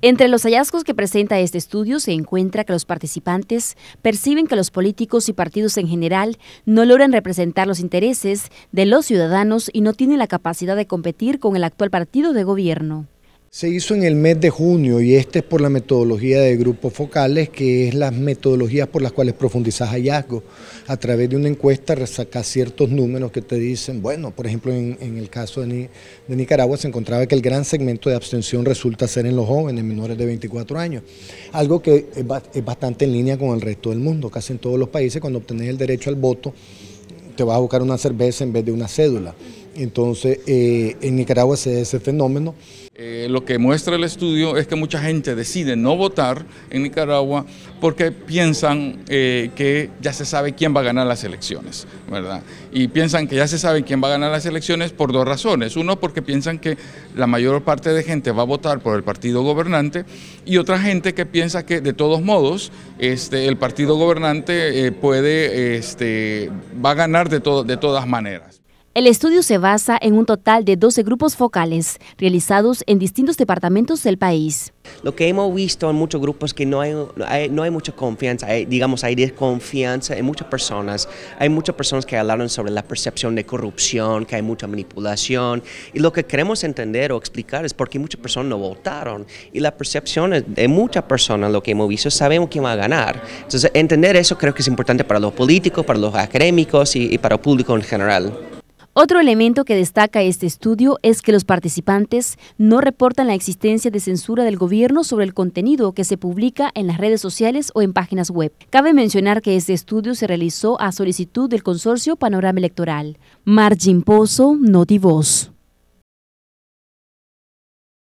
Entre los hallazgos que presenta este estudio se encuentra que los participantes perciben que los políticos y partidos en general no logran representar los intereses de los ciudadanos y no tienen la capacidad de competir con el actual partido de gobierno. Se hizo en el mes de junio y este es por la metodología de grupos focales, que es las metodologías por las cuales profundizas hallazgos. A través de una encuesta resacas ciertos números que te dicen, bueno, por ejemplo, en, el caso de, Nicaragua se encontraba que el gran segmento de abstención resulta ser en los jóvenes menores de 24 años, algo que es, es bastante en línea con el resto del mundo. Casi en todos los países cuando obtenés el derecho al voto te vas a buscar una cerveza en vez de una cédula entonces, eh, en Nicaragua se da ese fenómeno. Eh, lo que muestra el estudio es que mucha gente decide no votar en Nicaragua porque piensan eh, que ya se sabe quién va a ganar las elecciones, ¿verdad? Y piensan que ya se sabe quién va a ganar las elecciones por dos razones. Uno, porque piensan que la mayor parte de gente va a votar por el partido gobernante y otra gente que piensa que de todos modos este, el partido gobernante puede, este, va a ganar de, de todas maneras. El estudio se basa en un total de 12 grupos focales realizados en distintos departamentos del país. Lo que hemos visto en muchos grupos es que no hay, no hay mucha confianza, digamos hay desconfianza en muchas personas. Hay muchas personas que hablaron sobre la percepción de corrupción, que hay mucha manipulación y lo que queremos entender o explicar es por qué muchas personas no votaron y la percepción de muchas personas, lo que hemos visto, sabemos quién va a ganar. Entonces entender eso creo que es importante para los políticos, para los académicos y para el público en general. Otro elemento que destaca este estudio es que los participantes no reportan la existencia de censura del gobierno sobre el contenido que se publica en las redes sociales o en páginas web. Cabe mencionar que este estudio se realizó a solicitud del consorcio Panorama Electoral. Margin Pozo, Notivoz.